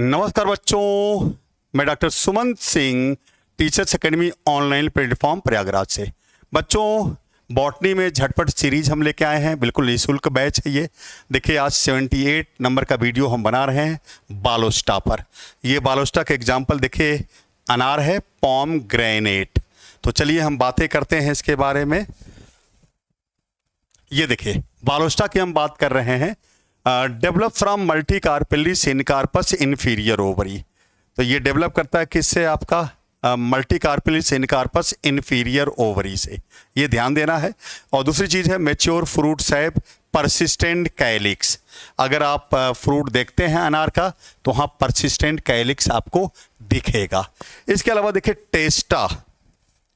नमस्कार बच्चों मैं doctor Suman Singh teachers academy online platform Prayagraj से बच्चों बॉटनी में झटपट सीरीज हम लेके आए हैं बिल्कुल निःशुल्क बैच है ये देखिए आज 78 नंबर का वीडियो हम बना रहे हैं बालोस्टा पर ये बालोस्टा का एग्जाम्पल देखिए अनार है पॉम ग्रेनेट तो चलिए हम बातें करते हैं इसके बारे में ये देखिए बालोस्टा की हम बात कर रहे हैं develop from multi carpellary carpus inferior ovary तो ये डेवलप करता है किससे आपका multi carpellary carpus inferior ovary से ये ध्यान देना है और दूसरी चीज़ है mature fruit sap persistent calyx अगर आप फ्रूट देखते हैं अनार का तो वहाँ परसिस्टेंट कैलिक्स आपको दिखेगा इसके अलावा देखिए testa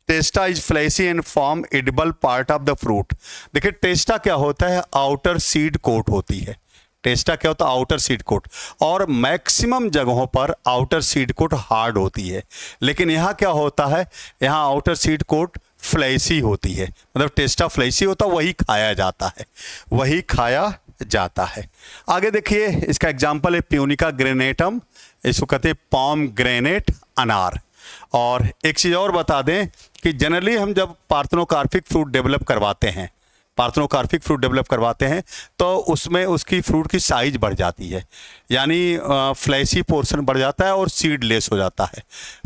testa is fleshy and form edible part of the fruit देखिए टेस्टा क्या होता है आउटर सीड कोट होती है टेस्टा क्या होता है आउटर सीड कोट और मैक्सिमम जगहों पर आउटर सीड कोट हार्ड होती है लेकिन यहाँ क्या होता है यहाँ आउटर सीड कोट फ्लैसी होती है मतलब टेस्टा फ्लैसी होता वही खाया जाता है वही खाया जाता है आगे देखिए इसका एग्जाम्पल है प्यूनिका ग्रेनेटम इसको कहते हैं पॉम ग्रेनेट अनार और एक चीज़ और बता दें कि जनरली हम जब पार्थनोकार्पिक फ्रूट डेवलप करवाते हैं पार्थनोकार्फिक फ्रूट डेवलप करवाते हैं तो उसमें उसकी फ्रूट की साइज बढ़ जाती है यानी फ्लैसी पोर्शन बढ़ जाता है और सीड लेस हो जाता है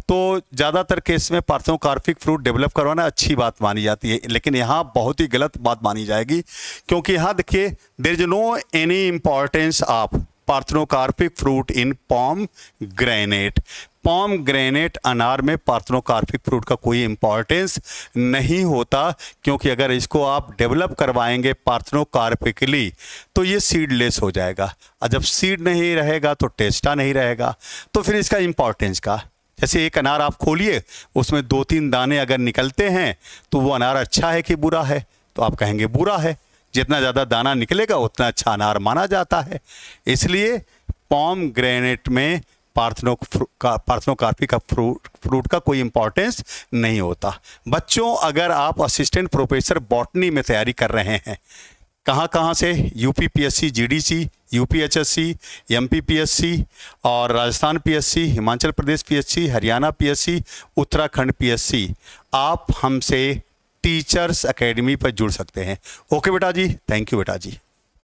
तो ज़्यादातर केस में पार्थनोकार्फिक फ्रूट डेवलप करवाना अच्छी बात मानी जाती है लेकिन यहाँ बहुत ही गलत बात मानी जाएगी क्योंकि यहाँ देखिए there is no any importance of parthenocarpic fruit in pomegranate pomegranate अनार में पार्थनोकार्पिक फ्रूट का कोई इंपॉर्टेंस नहीं होता क्योंकि अगर इसको आप डेवलप करवाएंगे पार्थनोकार्पिकली तो ये सीडलेस हो जाएगा और जब सीड नहीं रहेगा तो टेस्टा नहीं रहेगा तो फिर इसका इंपॉर्टेंस का जैसे एक अनार आप खोलिए उसमें दो तीन दाने अगर निकलते हैं तो वो अनार अच्छा है कि बुरा है तो आप कहेंगे बुरा है जितना ज़्यादा दाना निकलेगा उतना अच्छा अनार माना जाता है इसलिए पॉम ग्रेनेट में पार्थनो का पार्थनोकार्पी का फ्रूट फ्रूट का कोई इम्पोर्टेंस नहीं होता बच्चों अगर आप असिस्टेंट प्रोफेसर बॉटनी में तैयारी कर रहे हैं कहाँ कहाँ से U P P S C G D C U P H S C M P P S C और Rajasthan P S C Himachal Pradesh P S C Haryana P S C Uttarakhand P S C आप हमसे टीचर्स अकेडमी पर जुड़ सकते हैं okay बेटा जी thank you बेटा जी